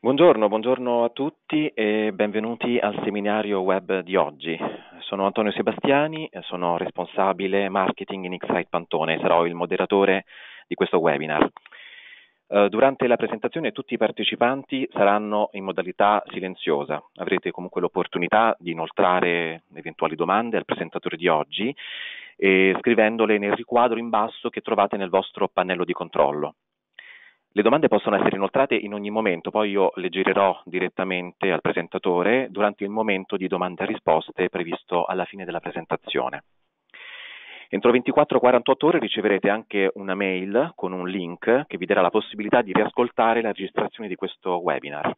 Buongiorno, buongiorno, a tutti e benvenuti al seminario web di oggi. Sono Antonio Sebastiani, sono responsabile marketing in Xsite Pantone, e sarò il moderatore di questo webinar. Eh, durante la presentazione tutti i partecipanti saranno in modalità silenziosa, avrete comunque l'opportunità di inoltrare eventuali domande al presentatore di oggi e scrivendole nel riquadro in basso che trovate nel vostro pannello di controllo. Le domande possono essere inoltrate in ogni momento, poi io le girerò direttamente al presentatore durante il momento di domande e risposte previsto alla fine della presentazione. Entro 24-48 ore riceverete anche una mail con un link che vi darà la possibilità di riascoltare la registrazione di questo webinar.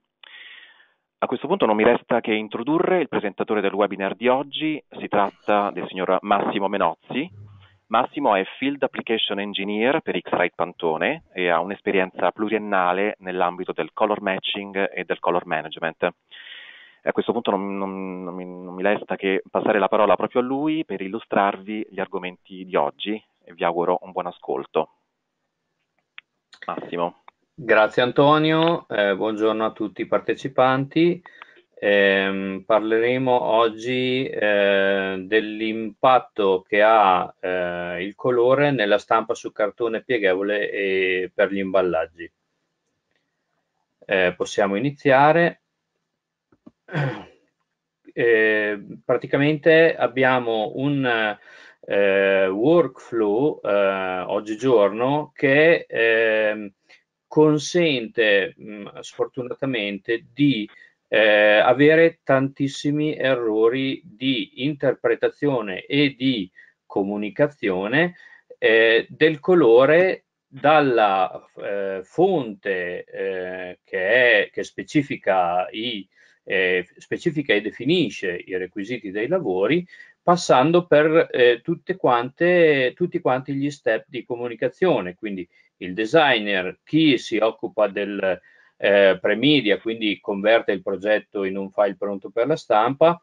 A questo punto non mi resta che introdurre il presentatore del webinar di oggi, si tratta del signor Massimo Menozzi, Massimo è Field Application Engineer per X-Rite Pantone e ha un'esperienza pluriennale nell'ambito del color matching e del color management. A questo punto non, non, non, mi, non mi resta che passare la parola proprio a lui per illustrarvi gli argomenti di oggi e vi auguro un buon ascolto. Massimo. Grazie Antonio, eh, buongiorno a tutti i partecipanti. Ehm, parleremo oggi eh, dell'impatto che ha eh, il colore nella stampa su cartone pieghevole e per gli imballaggi. Eh, possiamo iniziare. Eh, praticamente abbiamo un eh, workflow eh, oggigiorno che ehm, consente mh, mm, sfortunatamente di eh, avere tantissimi errori di interpretazione e di comunicazione eh, del colore dalla eh, fonte eh, che, è, che specifica, i, eh, specifica, e definisce i requisiti dei lavori, passando per eh, quante, tutti quanti gli step di comunicazione, quindi il designer, chi si occupa del, eh, premedia, quindi converte il progetto in un file pronto per la stampa.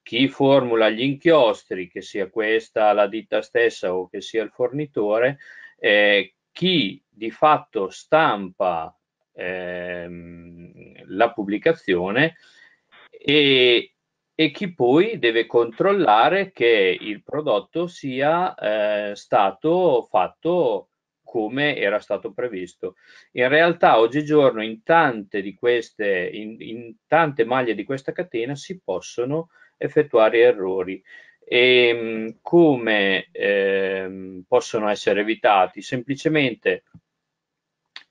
Chi formula gli inchiostri, che sia questa la ditta stessa o che sia il fornitore, eh, chi di fatto stampa ehm, la pubblicazione e, e, chi poi deve controllare che il prodotto sia eh, stato fatto come era stato previsto. In realtà oggigiorno in tante, di queste, in, in tante maglie di questa catena si possono effettuare errori e ehm, come eh, possono essere evitati? Semplicemente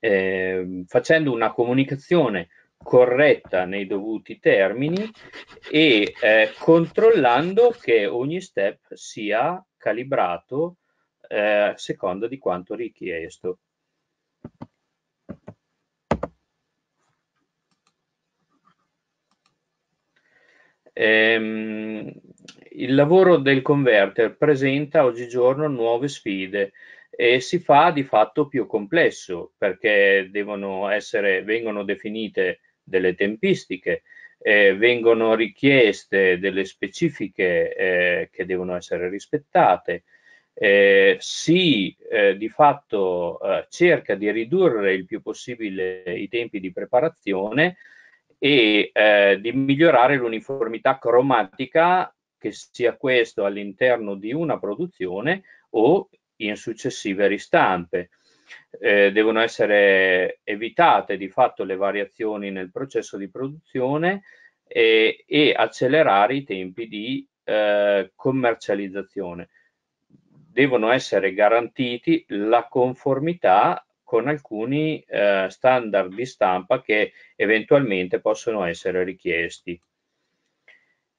eh, facendo una comunicazione corretta nei dovuti termini e eh, controllando che ogni step sia calibrato eh, seconda di quanto richiesto. Ehm, il lavoro del converter presenta oggigiorno nuove sfide e si fa di fatto più complesso perché essere, vengono definite delle tempistiche, eh, vengono richieste delle specifiche eh, che devono essere rispettate, eh, si eh, di fatto eh, cerca di ridurre il più possibile i tempi di preparazione e eh, di migliorare l'uniformità cromatica, che sia questo all'interno di una produzione o in successive ristampe. Eh, devono essere evitate di fatto le variazioni nel processo di produzione e, eh, e accelerare i tempi di commercializzazione devono essere garantiti la conformità con alcuni eh, standard di stampa che eventualmente possono essere richiesti.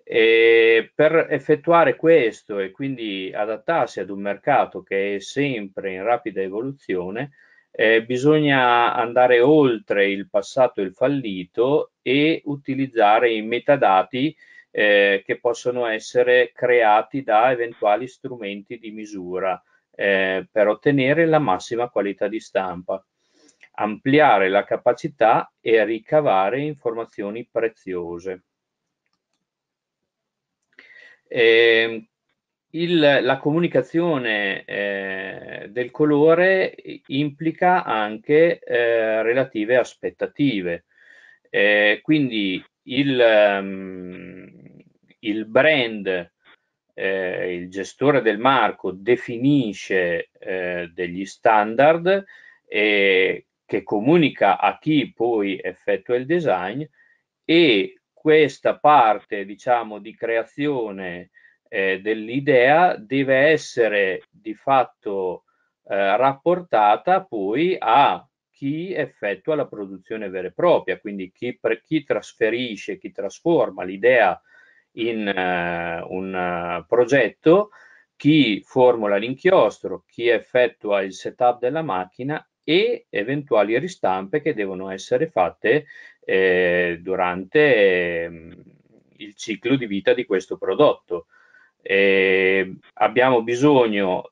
E per effettuare questo e quindi adattarsi ad un mercato che è sempre in rapida evoluzione, eh, bisogna andare oltre il passato e il fallito e utilizzare i metadati eh, che possono essere creati da eventuali strumenti di misura eh, per ottenere la massima qualità di stampa, ampliare la capacità e ricavare informazioni preziose. Eh, il, la comunicazione eh, del colore implica anche eh, relative aspettative. Eh, quindi il, um, il brand, eh, il gestore del marco definisce eh, degli standard eh, che comunica a chi poi effettua il design e questa parte diciamo di creazione eh, dell'idea deve essere di fatto eh, rapportata poi a chi effettua la produzione vera e propria, quindi chi, chi trasferisce, chi trasforma l'idea in uh, un uh, progetto, chi formula l'inchiostro, chi effettua il setup della macchina e eventuali ristampe che devono essere fatte eh, durante eh, il ciclo di vita di questo prodotto. Eh, abbiamo bisogno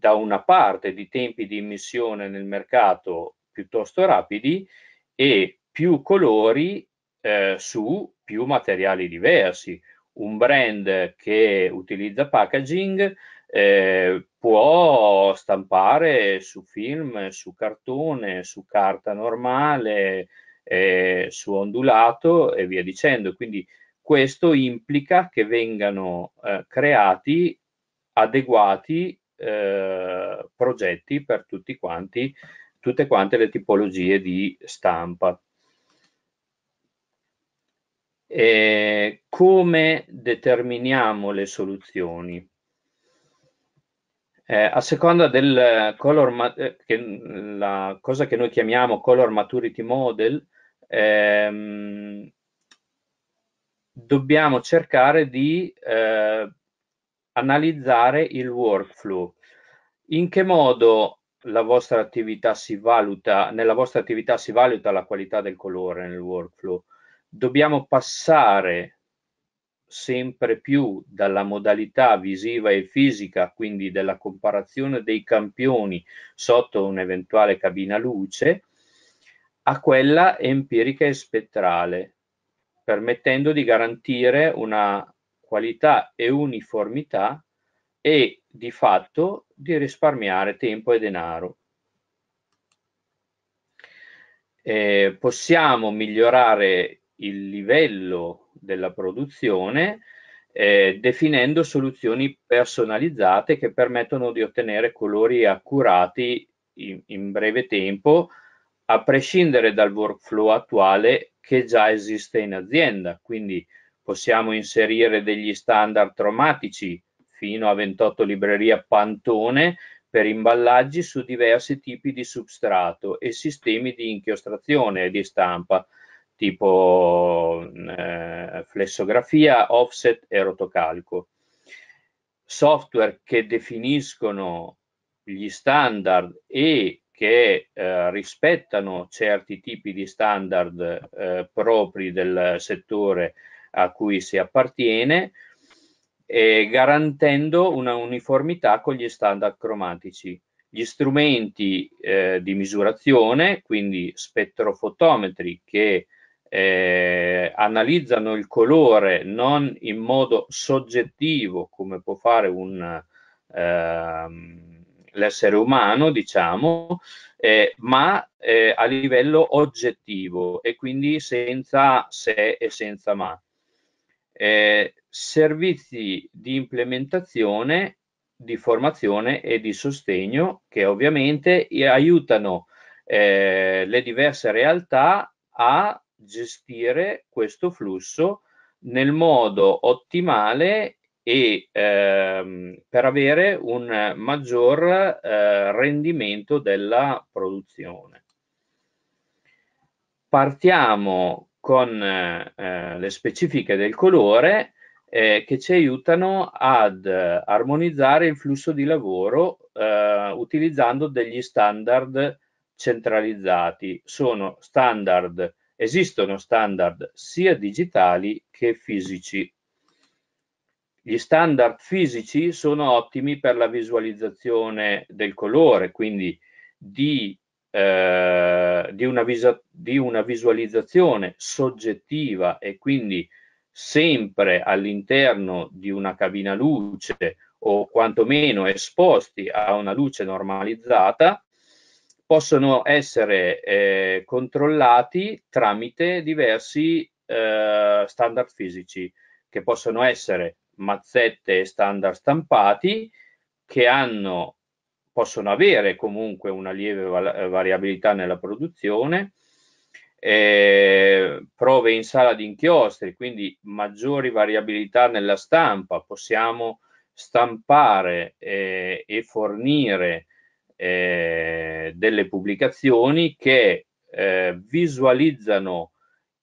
da una parte di tempi di emissione nel mercato piuttosto rapidi e più colori eh, su più materiali diversi. Un brand che utilizza packaging eh, può stampare su film, su cartone, su carta normale, eh, su ondulato e via dicendo. Quindi questo implica che vengano eh, creati adeguati eh, progetti per tutti quanti, tutte quante le tipologie di stampa. Eh, come determiniamo le soluzioni? Eh, a seconda del color, eh, che, mm, la cosa che noi chiamiamo color maturity model, ehm, dobbiamo cercare di eh, analizzare il workflow. In che modo la vostra attività si valuta, nella vostra attività si valuta la qualità del colore nel workflow? dobbiamo passare sempre più dalla modalità visiva e fisica, quindi della comparazione dei campioni sotto un'eventuale cabina luce, a quella empirica e spettrale, permettendo di garantire una qualità e uniformità e di fatto di risparmiare tempo e denaro. Eh, possiamo migliorare il livello della produzione eh, definendo soluzioni personalizzate che permettono di ottenere colori accurati in, in breve tempo a prescindere dal workflow attuale che già esiste in azienda. Quindi possiamo inserire degli standard traumatici fino a 28 librerie Pantone per imballaggi su diversi tipi di substrato e sistemi di inchiostrazione e di stampa tipo eh, flessografia, offset e rotocalco. Software che definiscono gli standard e che eh, rispettano certi tipi di standard eh, propri del settore a cui si appartiene, garantendo una uniformità con gli standard cromatici. Gli strumenti eh, di misurazione, quindi spettrofotometri che eh, analizzano il colore non in modo soggettivo come può fare un, ehm, l'essere umano, diciamo, eh, ma eh, a livello oggettivo e quindi senza se e senza ma. Eh, servizi di implementazione, di formazione e di sostegno che ovviamente aiutano eh, le diverse realtà a gestire questo flusso nel modo ottimale e ehm, per avere un maggior eh, rendimento della produzione. Partiamo con eh, le specifiche del colore eh, che ci aiutano ad armonizzare il flusso di lavoro eh, utilizzando degli standard centralizzati. Sono standard Esistono standard sia digitali che fisici. Gli standard fisici sono ottimi per la visualizzazione del colore, quindi di, eh, di, una, di una visualizzazione soggettiva e quindi sempre all'interno di una cabina luce o quantomeno esposti a una luce normalizzata possono essere eh, controllati tramite diversi eh, standard fisici che possono essere mazzette e standard stampati che hanno, possono avere comunque una lieve variabilità nella produzione, eh, prove in sala di inchiostri, quindi maggiori variabilità nella stampa, possiamo stampare eh, e fornire eh, delle pubblicazioni che eh, visualizzano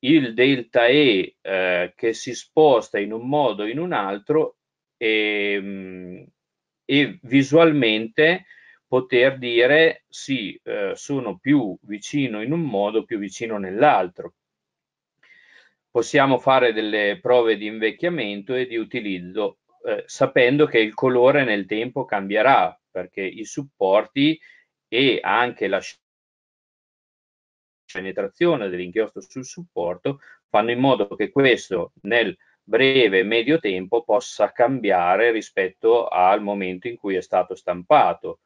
il delta E eh, che si sposta in un modo o in un altro e, mm, e visualmente poter dire sì, eh, sono più vicino in un modo, più vicino nell'altro. Possiamo fare delle prove di invecchiamento e di utilizzo eh, sapendo che il colore nel tempo cambierà, perché i supporti e anche la penetrazione dell'inchiostro sul supporto fanno in modo che questo nel breve medio tempo possa cambiare rispetto al momento in cui è stato stampato.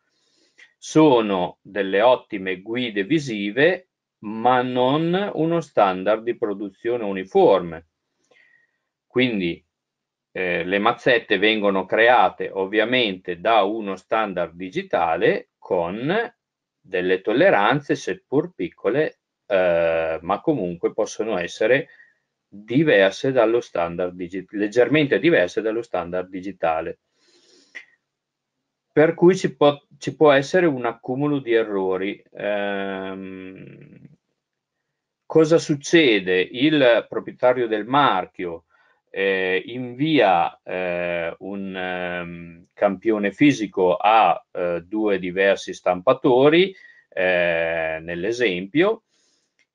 Sono delle ottime guide visive, ma non uno standard di produzione uniforme. Quindi eh, le mazzette vengono create ovviamente da uno standard digitale con delle tolleranze, seppur piccole, eh, ma comunque possono essere diverse dallo standard digitale, leggermente diverse dallo standard digitale. Per cui ci può, ci può essere un accumulo di errori. Eh, cosa succede? Il proprietario del marchio eh, invia eh, un um, campione fisico a eh, due diversi stampatori eh, nell'esempio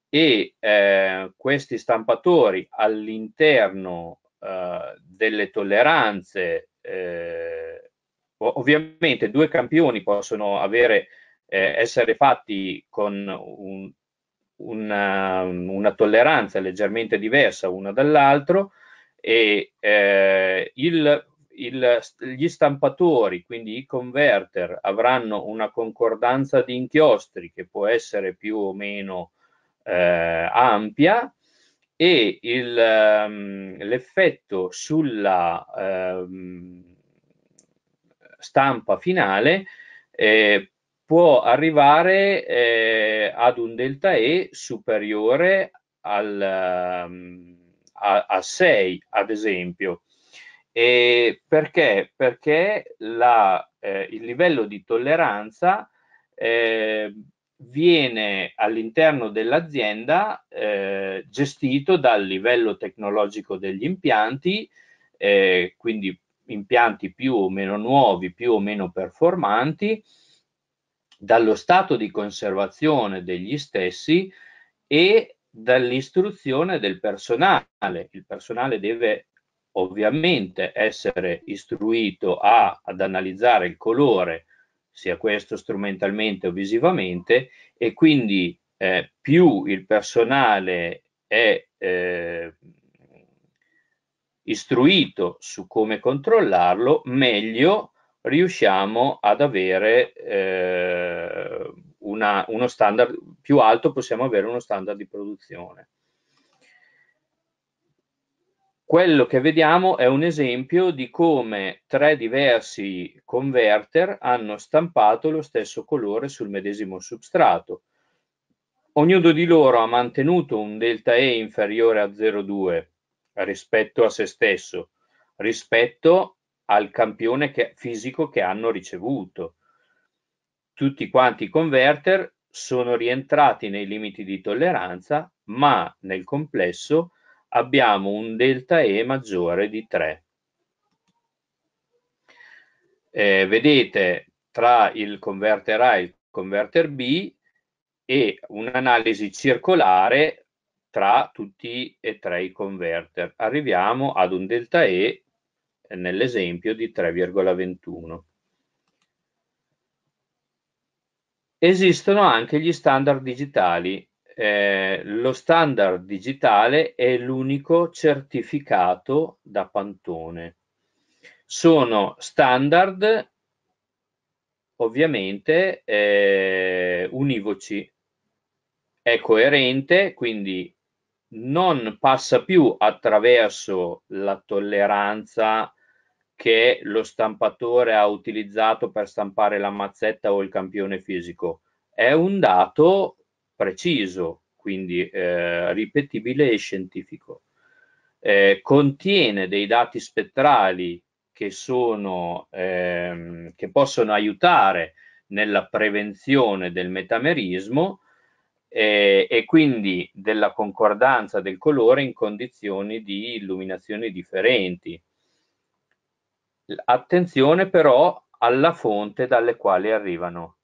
e eh, questi stampatori all'interno eh, delle tolleranze ovviamente due campioni possono avere, essere fatti con un, una, una tolleranza leggermente diversa uno dall'altro e eh, il, il, gli stampatori, quindi i converter, avranno una concordanza di inchiostri che può essere più o meno eh, ampia e il, um, l'effetto sulla um, stampa finale eh, può arrivare eh, ad un delta E superiore al... Um, a, a 6, ad esempio. E perché? Perché la, eh, il livello di tolleranza eh, viene all'interno dell'azienda eh, gestito dal livello tecnologico degli impianti, eh, quindi impianti più o meno nuovi, più o meno performanti, dallo stato di conservazione degli stessi e dall'istruzione del personale. Il personale deve ovviamente essere istruito a, ad analizzare il colore, sia questo strumentalmente o visivamente, e quindi eh, più il personale è eh, istruito su come controllarlo, meglio riusciamo ad avere eh, una, uno standard più alto possiamo avere uno standard di produzione. Quello che vediamo è un esempio di come tre diversi converter hanno stampato lo stesso colore sul medesimo substrato. Ognuno di loro ha mantenuto un delta E inferiore a 0,2 rispetto a se stesso, rispetto al campione che, fisico che hanno ricevuto tutti quanti i converter sono rientrati nei limiti di tolleranza, ma nel complesso abbiamo un delta E maggiore di 3. Eh, vedete tra il converter A e il converter B e un'analisi circolare tra tutti e tre i converter. Arriviamo ad un delta E nell'esempio di 3,21. Esistono anche gli standard digitali, eh, lo standard digitale è l'unico certificato da Pantone. Sono standard ovviamente eh, univoci, è coerente, quindi non passa più attraverso la tolleranza che lo stampatore ha utilizzato per stampare la mazzetta o il campione fisico. È un dato preciso, quindi eh, ripetibile e scientifico. Eh, contiene dei dati spettrali che, sono, ehm, che possono aiutare nella prevenzione del metamerismo eh, e quindi della concordanza del colore in condizioni di illuminazioni differenti. Attenzione però alla fonte dalle quali arrivano.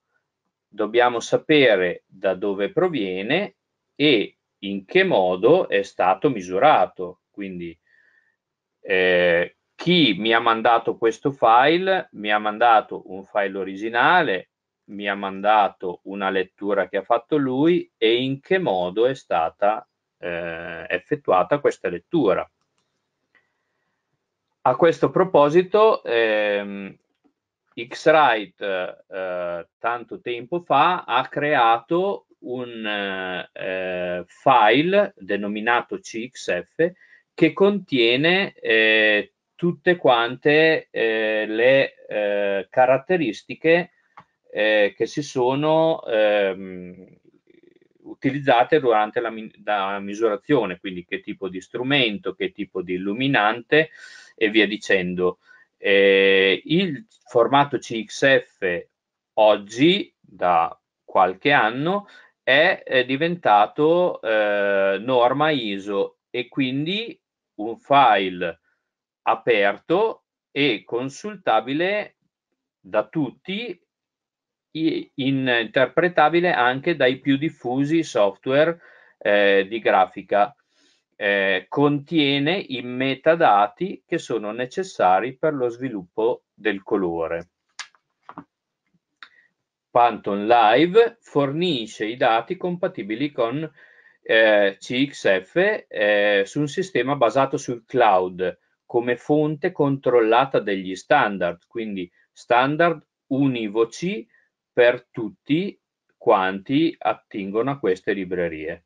Dobbiamo sapere da dove proviene e in che modo è stato misurato. Quindi eh, chi mi ha mandato questo file mi ha mandato un file originale, mi ha mandato una lettura che ha fatto lui e in che modo è stata eh, effettuata questa lettura. A questo proposito, ehm, X-Rite eh, tanto tempo fa ha creato un eh, file denominato CXF che contiene eh, tutte quante eh, le eh, caratteristiche eh, che si sono ehm, utilizzate durante la, la misurazione, quindi che tipo di strumento, che tipo di illuminante, e via dicendo. Eh, il formato CXF oggi, da qualche anno, è, è diventato eh, norma ISO e quindi un file aperto e consultabile da tutti, interpretabile anche dai più diffusi software eh, di grafica eh, contiene i metadati che sono necessari per lo sviluppo del colore. Pantone Live fornisce i dati compatibili con eh, CXF eh, su un sistema basato sul cloud come fonte controllata degli standard, quindi standard univoci per tutti quanti attingono a queste librerie.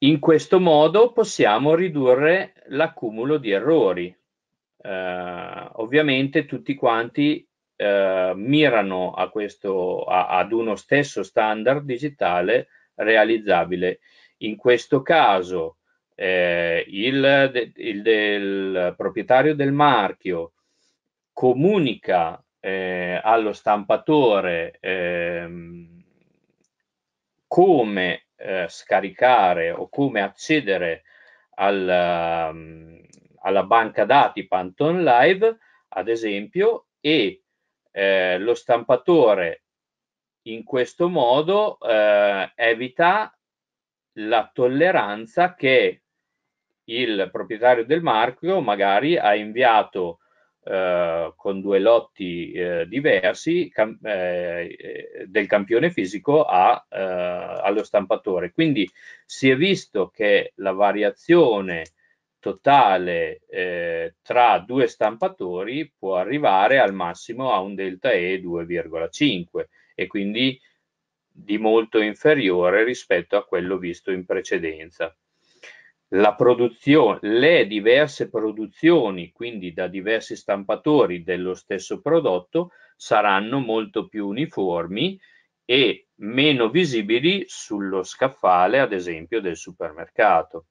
In questo modo possiamo ridurre l'accumulo di errori. Eh, ovviamente tutti quanti eh, mirano a questo, a, ad uno stesso standard digitale realizzabile. In questo caso eh, il, il, il, proprietario del marchio comunica eh, allo stampatore ehm, come eh, scaricare o come accedere al, ehm, alla banca dati Panton Live, ad esempio, e eh, lo stampatore in questo modo eh, evita la tolleranza che il proprietario del marchio magari ha inviato eh, con due lotti eh, diversi cam- eh, eh, del campione fisico a, allo stampatore. Quindi si è visto che la variazione totale tra due stampatori può arrivare al massimo a un delta E 2,5 e quindi di molto inferiore rispetto a quello visto in precedenza la produzione, le diverse produzioni, quindi da diversi stampatori dello stesso prodotto, saranno molto più uniformi e meno visibili sullo scaffale, ad esempio, del supermercato.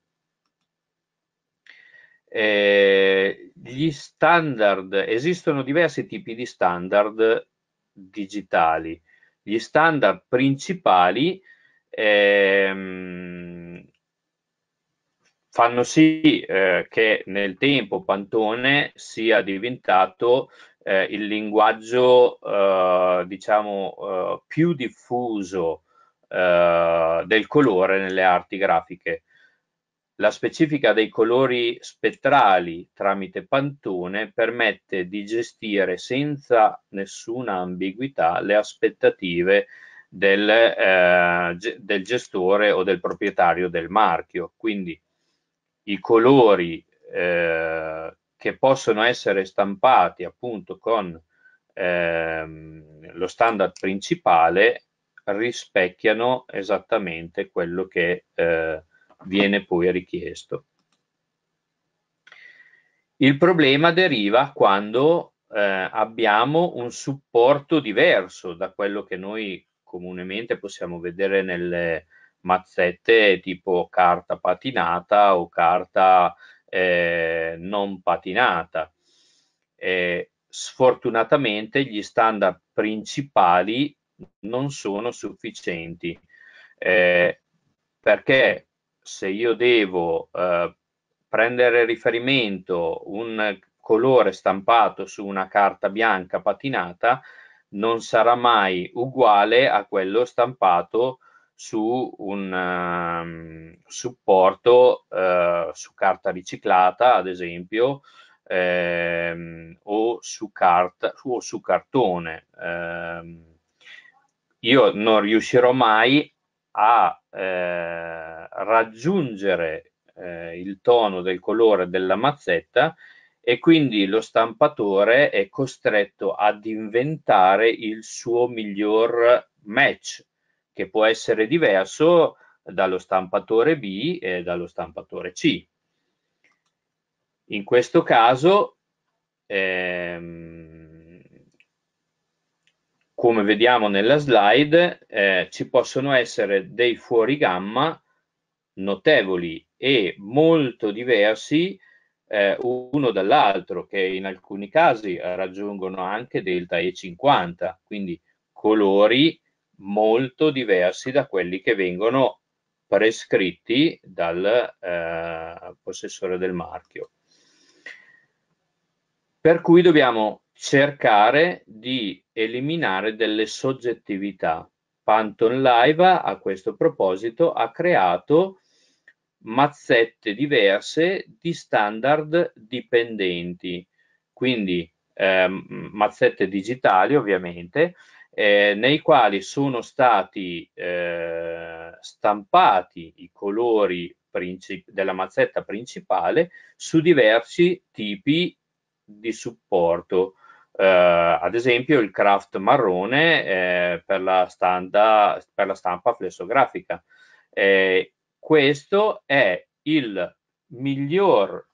Eh, gli standard, esistono diversi tipi di standard digitali. Gli standard principali ehm, fanno sì eh, che nel tempo Pantone sia diventato eh, il linguaggio eh, diciamo eh, più diffuso eh, del colore nelle arti grafiche. La specifica dei colori spettrali tramite Pantone permette di gestire senza nessuna ambiguità le aspettative del, eh, del gestore o del proprietario del marchio. Quindi i colori eh, che possono essere stampati appunto con ehm, lo standard principale rispecchiano esattamente quello che eh, viene poi richiesto. Il problema deriva quando eh, abbiamo un supporto diverso da quello che noi comunemente possiamo vedere nelle, mazzette tipo carta patinata o carta eh, non patinata. Eh, sfortunatamente gli standard principali non sono sufficienti eh, perché se io devo eh, prendere riferimento un colore stampato su una carta bianca patinata non sarà mai uguale a quello stampato su un um, supporto uh, su carta riciclata, ad esempio, ehm, o, su carta, o, su cartone. Eh, io non riuscirò mai a eh, raggiungere eh, il tono del colore della mazzetta e quindi lo stampatore è costretto ad inventare il suo miglior match che può essere diverso dallo stampatore B e dallo stampatore C. In questo caso, ehm, come vediamo nella slide, eh, ci possono essere dei fuori gamma notevoli e molto diversi eh, uno dall'altro, che in alcuni casi raggiungono anche delta E50, quindi colori molto diversi da quelli che vengono prescritti dal eh, possessore del marchio. Per cui dobbiamo cercare di eliminare delle soggettività. Panton Live a questo proposito ha creato mazzette diverse di standard dipendenti, quindi eh, mazzette digitali ovviamente, eh, nei quali sono stati eh, stampati i colori princip- della mazzetta principale su diversi tipi di supporto. Eh, ad esempio il craft marrone eh, per la, standa, per, la stampa flessografica. Eh, questo è il miglior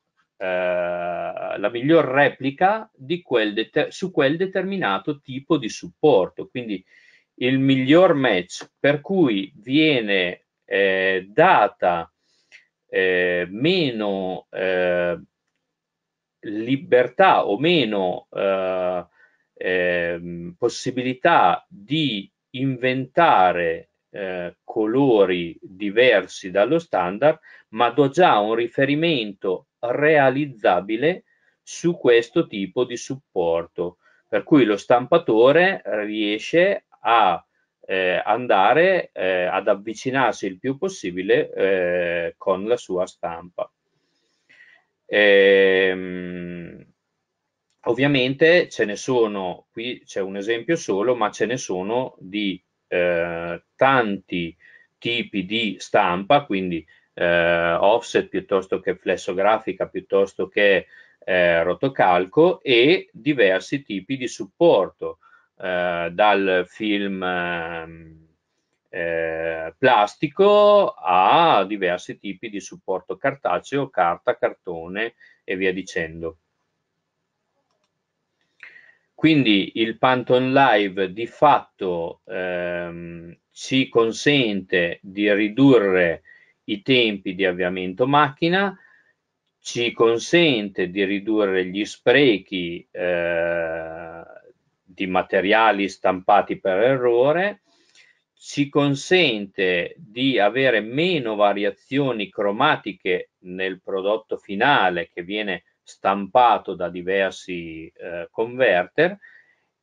eh, la miglior replica di quel su quel determinato tipo di supporto. Quindi il miglior match per cui viene eh, data eh, meno eh, libertà o meno eh, ehm, possibilità di inventare eh, colori diversi dallo standard, ma do già un riferimento realizzabile su questo tipo di supporto per cui lo stampatore riesce a eh, andare eh, ad avvicinarsi il più possibile eh, con la sua stampa. Ehm, ovviamente ce ne sono, qui c'è un esempio solo, ma ce ne sono di eh, tanti tipi di stampa, quindi eh, offset piuttosto che flessografica piuttosto che eh, rotocalco e diversi tipi di supporto eh, dal film ehm, eh, plastico a diversi tipi di supporto cartaceo, carta, cartone e via dicendo. Quindi il Panton Live di fatto ehm, ci consente di ridurre i tempi di avviamento macchina, ci consente di ridurre gli sprechi eh, di materiali stampati per errore, ci consente di avere meno variazioni cromatiche nel prodotto finale che viene stampato da diversi eh, converter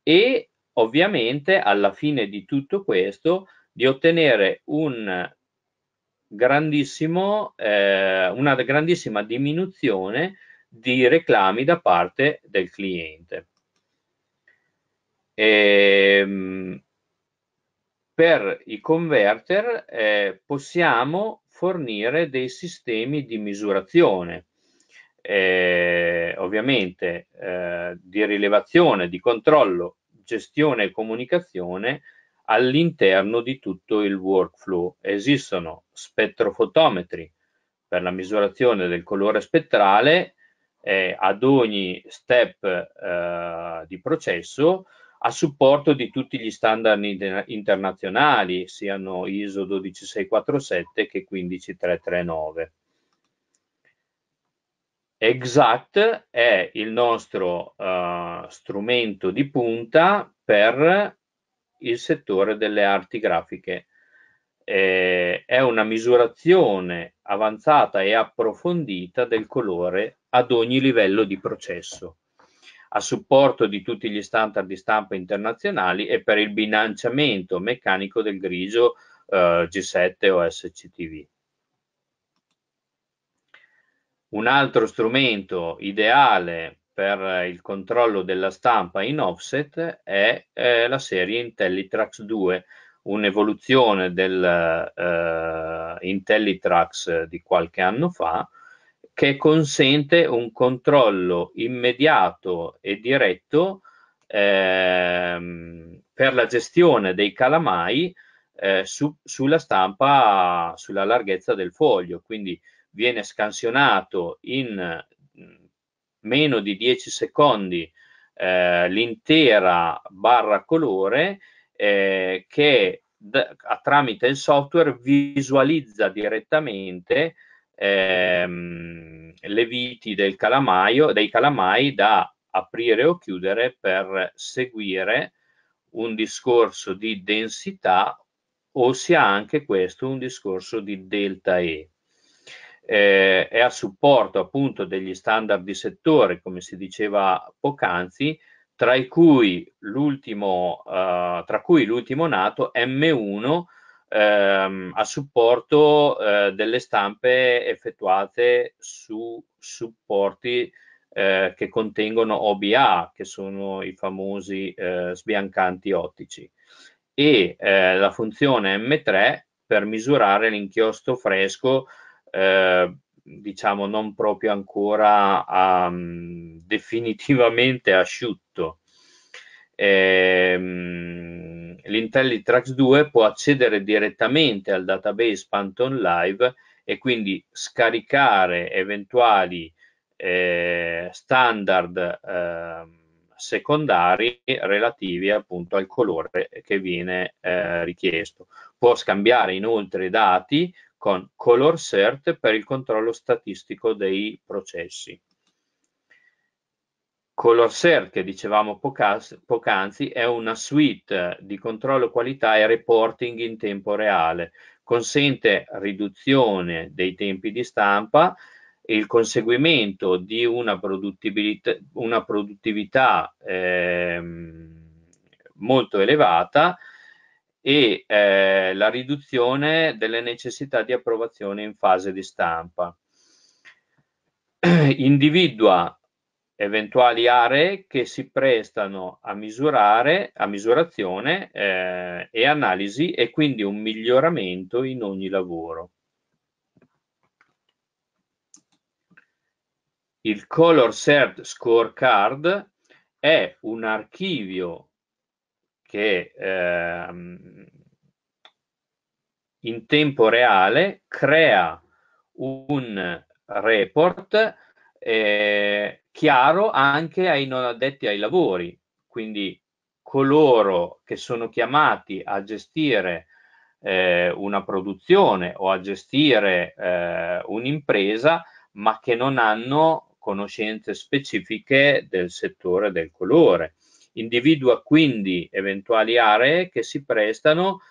e ovviamente alla fine di tutto questo di ottenere un grandissimo, eh, una grandissima diminuzione di reclami da parte del cliente. E, ehm, per i converter eh, possiamo fornire dei sistemi di misurazione, eh, ovviamente eh, di rilevazione, di controllo, gestione e comunicazione All'interno di tutto il workflow esistono spettrofotometri per la misurazione del colore spettrale eh, ad ogni step eh, di processo a supporto di tutti gli standard internazionali, siano ISO 12647 che 15339. Exact è il nostro uh, strumento di punta per il settore delle arti grafiche. Eh, è una misurazione avanzata e approfondita del colore ad ogni livello di processo, a supporto di tutti gli standard di stampa internazionali e per il bilanciamento meccanico del grigio eh, G7 o SCTV. Un altro strumento ideale per il controllo della stampa in offset è eh, la serie IntelliTrax 2, un'evoluzione del eh, IntelliTrax di qualche anno fa che consente un controllo immediato e diretto ehm, per la gestione dei calamai eh, su, sulla stampa, sulla larghezza del foglio. Quindi viene scansionato in meno di 10 secondi eh, l'intera barra colore eh, che a, tramite il software visualizza direttamente ehm, le viti del calamaio, dei calamai da aprire o chiudere per seguire un discorso di densità o sia anche questo un discorso di delta E eh, è a supporto appunto degli standard di settore, come si diceva poc'anzi, tra cui l'ultimo, eh, tra cui l'ultimo nato M1 ehm, a supporto eh, delle stampe effettuate su supporti eh, che contengono OBA, che sono i famosi eh, sbiancanti ottici, e eh, la funzione M3 per misurare l'inchiostro fresco eh, diciamo non proprio ancora um, definitivamente asciutto. Ehm, L'IntelliTrax 2 può accedere direttamente al database Panton Live e quindi scaricare eventuali eh, standard eh, secondari relativi appunto al colore che viene eh, richiesto. Può scambiare inoltre dati con ColorCert per il controllo statistico dei processi. ColorCert, che dicevamo poc'anzi, è una suite di controllo qualità e reporting in tempo reale. Consente riduzione dei tempi di stampa e il conseguimento di una produttività, una produttività eh, molto elevata e eh, la riduzione delle necessità di approvazione in fase di stampa. Individua eventuali aree che si prestano a misurare, a misurazione eh, e analisi e quindi un miglioramento in ogni lavoro. Il Color Cert Scorecard è un archivio che ehm, in tempo reale crea un report eh, chiaro anche ai non addetti ai lavori, quindi coloro che sono chiamati a gestire eh, una produzione o a gestire eh, un'impresa, ma che non hanno conoscenze specifiche del settore del colore individua quindi eventuali aree che si prestano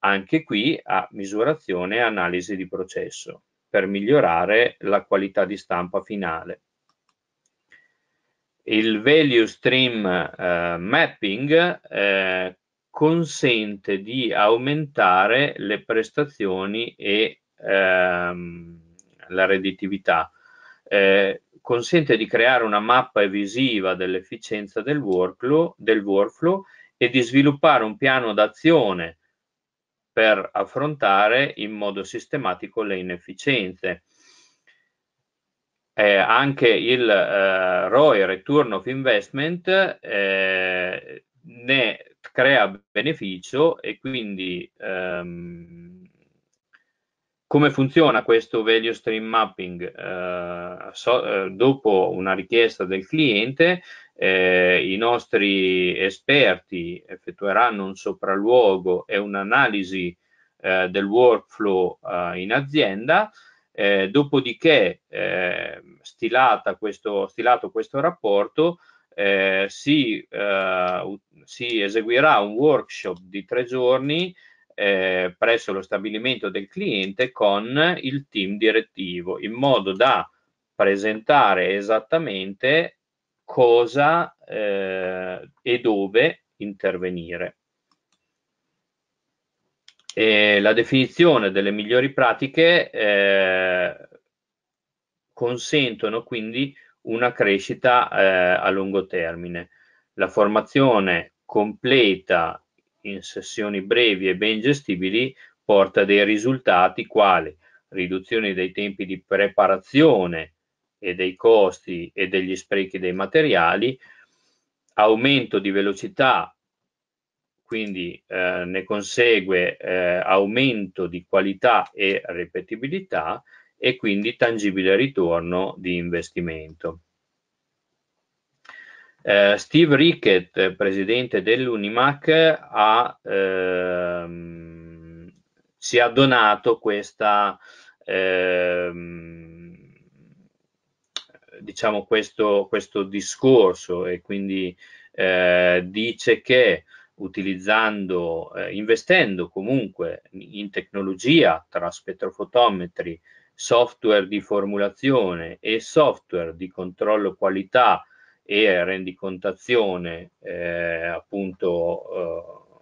anche qui a misurazione e analisi di processo per migliorare la qualità di stampa finale. Il value stream eh, mapping eh, consente di aumentare le prestazioni e ehm, la redditività. Eh, consente di creare una mappa visiva dell'efficienza del workflow, del workflow e di sviluppare un piano d'azione per affrontare in modo sistematico le inefficienze. Eh, anche il eh, ROI, Return of Investment, eh, ne crea beneficio e quindi ehm, come funziona questo value stream mapping? Eh, so, eh, dopo una richiesta del cliente, eh, i nostri esperti effettueranno un sopralluogo e un'analisi eh, del workflow in azienda. Eh, dopodiché, eh, questo, stilato questo rapporto, eh, si, si, eseguirà un workshop di tre giorni eh, presso lo stabilimento del cliente con il team direttivo, in modo da presentare esattamente cosa eh, e dove intervenire. E la definizione delle migliori pratiche eh, consentono quindi una crescita eh, a lungo termine. La formazione completa in sessioni brevi e ben gestibili porta dei risultati quali riduzione dei tempi di preparazione e dei costi e degli sprechi dei materiali, aumento di velocità, quindi eh, ne consegue eh, aumento di qualità e ripetibilità e quindi tangibile ritorno di investimento. Eh, Steve Rickett, presidente dell'Unimac, ha, ehm, si è donato questa, ehm, diciamo questo, questo, discorso e quindi eh, dice che utilizzando, eh, investendo comunque in tecnologia tra spettrofotometri, software di formulazione e software di controllo qualità e rendicontazione eh, appunto eh,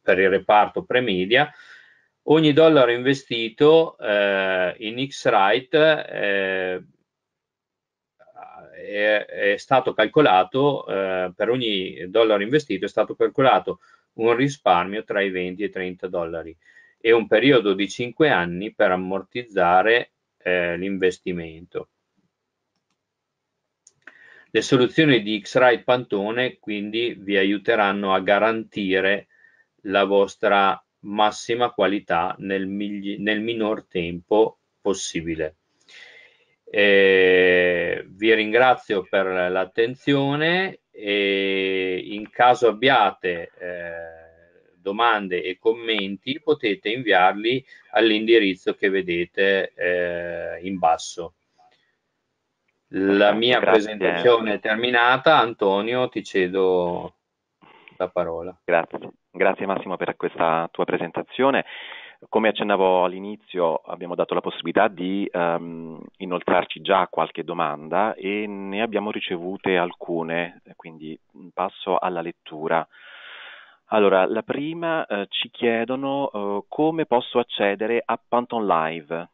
per il reparto premedia, ogni dollaro investito eh, in X-Rite eh, è, è, stato calcolato, eh, per ogni dollaro investito è stato calcolato un risparmio tra i 20 e i 30 dollari e un periodo di 5 anni per ammortizzare eh, l'investimento. Le soluzioni di X-Ray Pantone quindi vi aiuteranno a garantire la vostra massima qualità nel, migli- nel minor tempo possibile. Eh, vi ringrazio per l'attenzione e in caso abbiate eh, domande e commenti potete inviarli all'indirizzo che vedete eh, in basso. La mia Grazie. presentazione è terminata. Antonio, ti cedo la parola. Grazie. Grazie Massimo per questa tua presentazione. Come accennavo all'inizio, abbiamo dato la possibilità di um, inoltrarci già qualche domanda e ne abbiamo ricevute alcune, quindi passo alla lettura. Allora, la prima eh, ci chiedono eh, come posso accedere a Panton Live.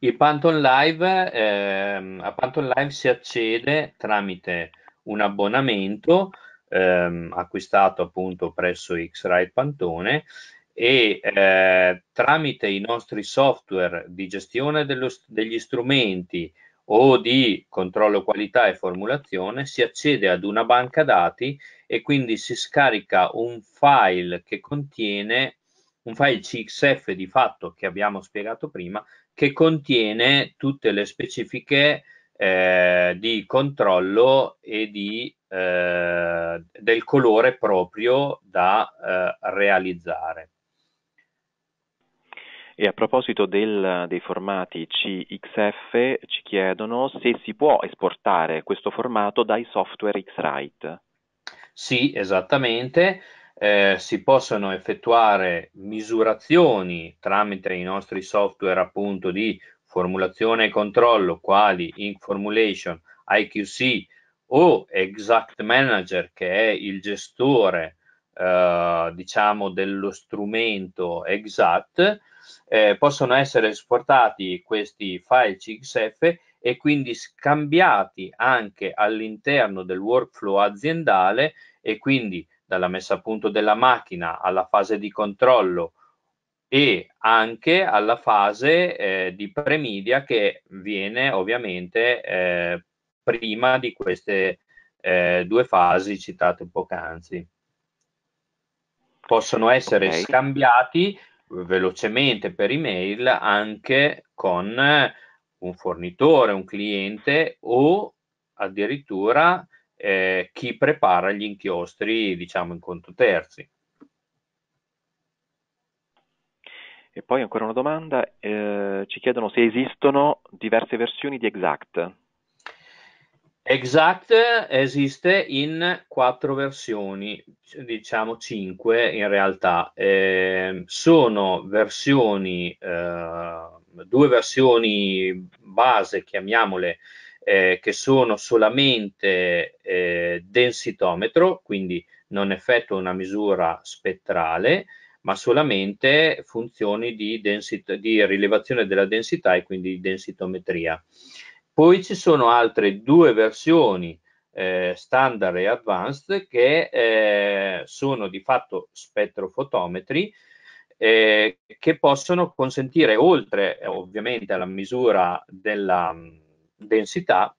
I Panton Live, ehm, a Panton Live si accede tramite un abbonamento ehm, acquistato appunto presso X-Ride Pantone e eh, tramite i nostri software di gestione dello, degli strumenti o di controllo qualità e formulazione si accede ad una banca dati e quindi si scarica un file che contiene un file CXF di fatto che abbiamo spiegato prima che contiene tutte le specifiche eh, di controllo e di, eh, del colore proprio da eh, realizzare. E a proposito del, dei formati CXF ci chiedono se si può esportare questo formato dai software x Xrite. Sì, esattamente eh, si possono effettuare misurazioni tramite i nostri software appunto di formulazione e controllo quali Ink Formulation, IQC o Exact Manager che è il gestore eh, diciamo dello strumento Exact eh, possono essere esportati questi file CXF e quindi scambiati anche all'interno del workflow aziendale e quindi dalla messa a punto della macchina alla fase di controllo e anche alla fase eh, di premidia che viene ovviamente eh, prima di queste eh, due fasi citate poc'anzi. Possono essere okay. scambiati eh, velocemente per email anche con eh, un fornitore, un cliente o addirittura eh, chi prepara gli inchiostri, diciamo, in conto terzi. E poi ancora una domanda, eh, ci chiedono se esistono diverse versioni di Exact. Exact esiste in quattro versioni, diciamo cinque in realtà. Eh, sono versioni, eh, due versioni base, chiamiamole eh, che sono solamente eh, densitometro, quindi non effettua una misura spettrale, ma solamente funzioni di, di rilevazione della densità e quindi di densitometria. Poi ci sono altre due versioni eh, standard e advanced che eh, sono di fatto spettrofotometri eh, che possono consentire oltre ovviamente alla misura della, densità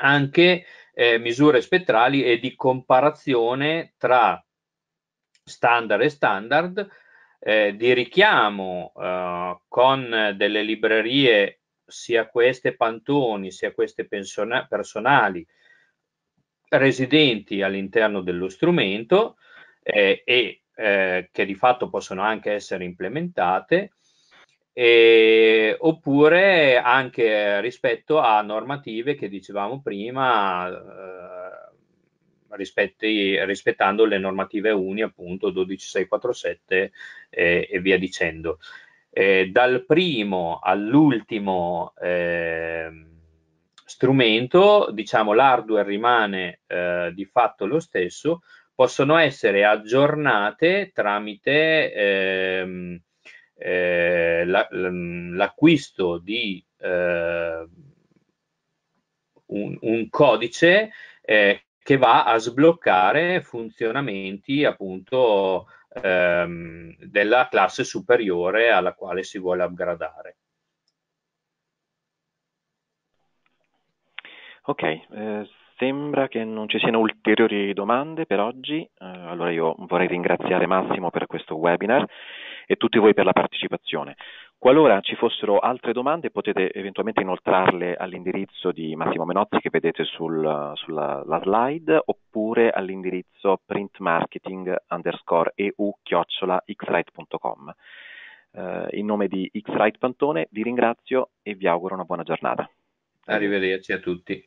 anche eh, misure spettrali e di comparazione tra standard e standard, eh, di richiamo eh, con delle librerie, sia queste pantoni, sia queste pensiona- personali, residenti all'interno dello strumento eh, e eh, che di fatto possono anche essere implementate e, oppure anche rispetto a normative che dicevamo prima, eh, rispetti, rispettando le normative UNI, appunto 12647 eh, e via dicendo. Eh, dal primo all'ultimo ehm, strumento, diciamo l'hardware rimane eh, di fatto lo stesso, possono essere aggiornate tramite ehm, eh, la, mm, l'acquisto di eh, un, un, codice eh, che va a sbloccare funzionamenti appunto ehm, della classe superiore alla quale si vuole upgradare. Ok, eh, sembra che non ci siano ulteriori domande per oggi, eh, allora io vorrei ringraziare Massimo per questo webinar e tutti voi per la partecipazione. Qualora ci fossero altre domande potete eventualmente inoltrarle all'indirizzo di Massimo Menotti che vedete sul, sulla slide oppure all'indirizzo printmarketing underscore eu chiocciola xrite.com. Eh, in nome di Xrite Pantone vi ringrazio e vi auguro una buona giornata. Arrivederci a tutti.